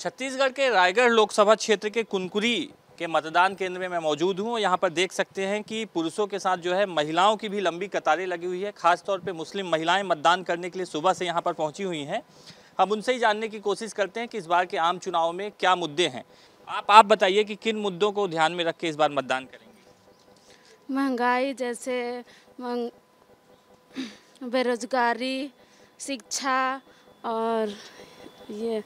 छत्तीसगढ़ के रायगढ़ लोकसभा क्षेत्र के कुनकुरी के मतदान केंद्र में मैं मौजूद हूँ यहाँ पर देख सकते हैं कि पुरुषों के साथ जो है महिलाओं की भी लंबी कतारें लगी हुई है खासतौर पर मुस्लिम महिलाएं मतदान करने के लिए सुबह से यहाँ पर पहुँची हुई हैं हम उनसे ही जानने की कोशिश करते हैं कि इस बार के आम चुनाव में क्या मुद्दे हैं आप आप बताइए कि किन मुद्दों को ध्यान में रख के इस बार मतदान करेंगे महंगाई जैसे मंग... बेरोजगारी शिक्षा और ये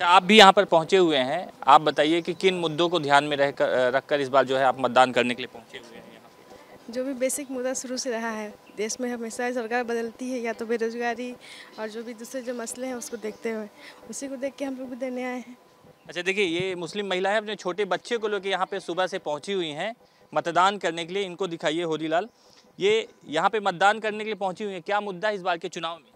अच्छा आप भी यहाँ पर पहुँचे हुए हैं आप बताइए कि किन मुद्दों को ध्यान में रह कर रख कर इस बार जो है आप मतदान करने के लिए पहुँचे हुए हैं जो भी बेसिक मुद्दा शुरू से रहा है देश में हमेशा सरकार बदलती है या तो बेरोजगारी और जो भी दूसरे जो मसले हैं उसको देखते हुए उसी को देख के हम लोग भी देने आए हैं अच्छा देखिए ये मुस्लिम महिलाएं अपने छोटे बच्चे को लेकर यहाँ पे सुबह से पहुँची हुई हैं मतदान करने के लिए इनको दिखाइए होली ये यहाँ पर मतदान करने के लिए पहुँची हुई हैं क्या मुद्दा इस बार के चुनाव में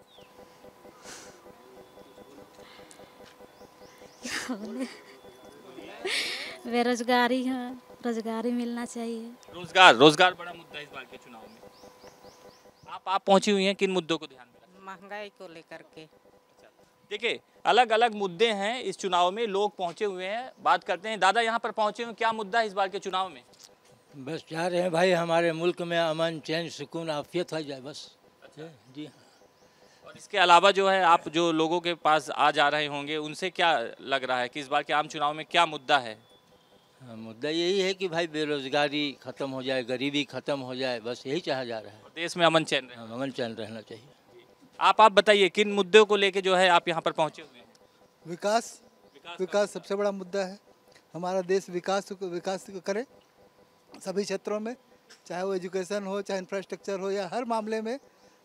बेरोजगारी है हाँ, रोजगारी मिलना चाहिए रोजगार रोजगार बड़ा मुद्दा इस बार के चुनाव में आप आप पहुंची हुई हैं किन मुद्दों को ध्यान महंगाई को लेकर के अच्छा, देखिए अलग अलग मुद्दे हैं इस चुनाव में लोग पहुंचे हुए हैं बात करते हैं दादा यहाँ पर पहुंचे हुए क्या मुद्दा है इस बार के चुनाव में बस चाह रहे हैं भाई हमारे मुल्क में अमन चैन सुकून आफियत हो जाए बस अच्छा। जी हाँ और इसके अलावा जो है आप जो लोगों के पास आ जा रहे होंगे उनसे क्या लग रहा है कि इस बार के आम चुनाव में क्या मुद्दा है हाँ, मुद्दा यही है कि भाई बेरोजगारी खत्म हो जाए गरीबी खत्म हो जाए बस यही चाहा जा रहा है देश में अमन चैन हाँ, अमन चैन रहना चाहिए आप आप बताइए किन मुद्दों को लेके जो है आप यहाँ पर पहुँचे हुए विकास विकास सबसे बड़ा मुद्दा है हमारा देश विकास विकास करे सभी क्षेत्रों में चाहे वो एजुकेशन हो चाहे इंफ्रास्ट्रक्चर हो या हर मामले में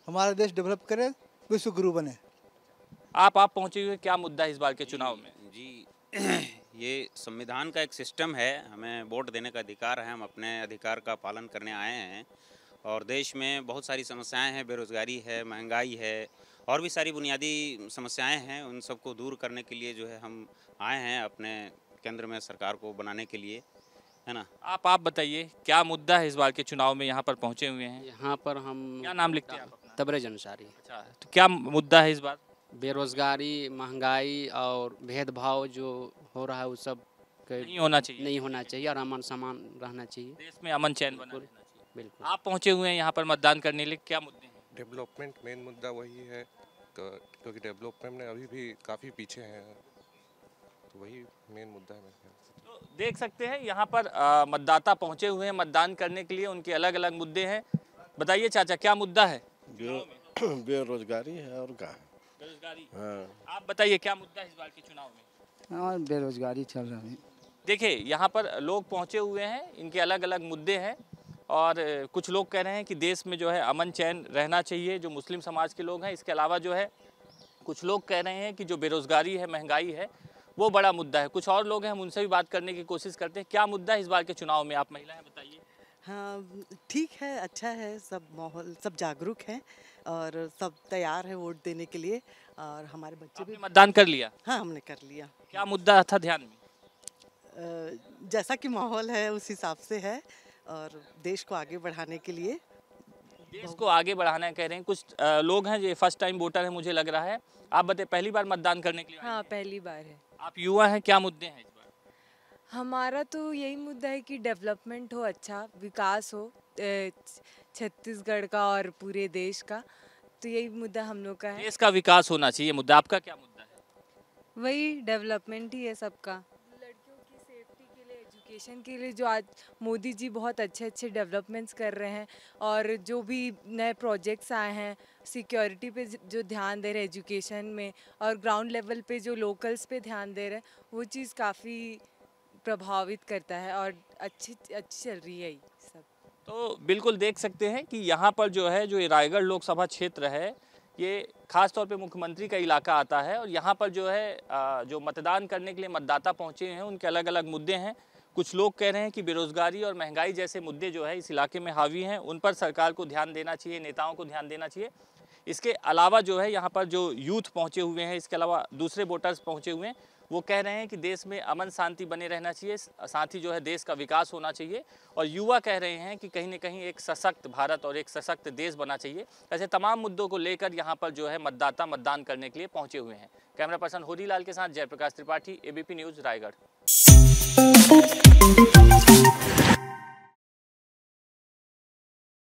हमारा देश डेवलप करे विश्व गुरु बने आप आप पहुंचे हुए क्या मुद्दा है इस बार के चुनाव में जी ये संविधान का एक सिस्टम है हमें वोट देने का अधिकार है हम अपने अधिकार का पालन करने आए हैं और देश में बहुत सारी समस्याएं हैं बेरोज़गारी है महंगाई है और भी सारी बुनियादी समस्याएं हैं उन सबको दूर करने के लिए जो है हम आए हैं अपने केंद्र में सरकार को बनाने के लिए है ना आप आप बताइए क्या मुद्दा है इस बार के चुनाव में यहाँ पर पहुँचे हुए हैं यहाँ पर हम क्या नाम लिखते हैं तबरेज अंसारी अच्छा तो क्या मुद्दा है इस बार बेरोजगारी महंगाई और भेदभाव जो हो रहा है वो सब नहीं होना चाहिए नहीं होना चाहिए और अमन समान रहना चाहिए देश में अमन चैन बिल्कुल बिल्कुल आप पहुंचे हुए हैं यहाँ पर मतदान करने लिए क्या मुद्दे हैं डेवलपमेंट मेन मुद्दा वही है क्योंकि डेवलपमेंट में अभी भी काफ़ी पीछे हैं तो वही मेन मुद्दा है तो देख सकते हैं यहाँ पर मतदाता पहुँचे हुए हैं मतदान करने के लिए उनके अलग अलग मुद्दे हैं बताइए चाचा क्या मुद्दा है बेरोजगारी है और कहा है आप बताइए क्या मुद्दा इस बार के चुनाव में हाँ बेरोजगारी चल रहा है देखिए यहाँ पर लोग पहुँचे हुए हैं इनके अलग अलग मुद्दे हैं और कुछ लोग कह रहे हैं कि देश में जो है अमन चैन रहना चाहिए जो मुस्लिम समाज के लोग हैं इसके अलावा जो है कुछ लोग कह रहे हैं कि जो बेरोज़गारी है महंगाई है वो बड़ा मुद्दा है कुछ और लोग हैं हम उनसे भी बात करने की कोशिश करते हैं क्या मुद्दा है इस बार के चुनाव में आप महिलाएँ बताइए हाँ ठीक है अच्छा है सब माहौल सब जागरूक है और सब तैयार है वोट देने के लिए और हमारे बच्चे भी मतदान कर लिया हाँ हमने कर लिया क्या मुद्दा था ध्यान में जैसा कि माहौल है उस हिसाब से है और देश को आगे बढ़ाने के लिए देश को आगे बढ़ाना कह रहे हैं कुछ लोग हैं जो फर्स्ट टाइम वोटर है मुझे लग रहा है आप बताए पहली बार मतदान करने के लिए हाँ पहली बार है आप युवा हैं क्या मुद्दे हैं हमारा तो यही मुद्दा है कि डेवलपमेंट हो अच्छा विकास हो छत्तीसगढ़ का और पूरे देश का तो यही मुद्दा हम लोग का है देश का विकास होना चाहिए मुद्दा आपका क्या मुद्दा है वही डेवलपमेंट ही है सबका लड़कियों की सेफ्टी के लिए एजुकेशन के लिए जो आज मोदी जी बहुत अच्छे अच्छे डेवलपमेंट्स कर रहे हैं और जो भी नए प्रोजेक्ट्स आए हैं सिक्योरिटी पे जो ध्यान दे रहे हैं एजुकेशन में और ग्राउंड लेवल पे जो लोकल्स पे ध्यान दे रहे हैं वो चीज़ काफ़ी प्रभावित करता है और अच्छी अच्छी चल रही है सब तो बिल्कुल देख सकते हैं कि यहाँ पर जो है जो रायगढ़ लोकसभा क्षेत्र है ये खास तौर पे मुख्यमंत्री का इलाका आता है और यहाँ पर जो है जो मतदान करने के लिए मतदाता पहुँचे हैं उनके अलग अलग मुद्दे हैं कुछ लोग कह रहे हैं कि बेरोजगारी और महंगाई जैसे मुद्दे जो है इस इलाके में हावी हैं उन पर सरकार को ध्यान देना चाहिए नेताओं को ध्यान देना चाहिए इसके अलावा जो है यहाँ पर जो यूथ पहुँचे हुए हैं इसके अलावा दूसरे वोटर्स पहुँचे हुए हैं वो कह रहे हैं कि देश में अमन शांति बने रहना चाहिए साथ ही जो है देश का विकास होना चाहिए और युवा कह रहे हैं कि कहीं ना कहीं एक सशक्त भारत और एक सशक्त देश बना चाहिए ऐसे तमाम मुद्दों को लेकर यहाँ पर जो है मतदाता मतदान करने के लिए पहुँचे हुए हैं कैमरा पर्सन होरी लाल के साथ जयप्रकाश त्रिपाठी एबीपी न्यूज़ रायगढ़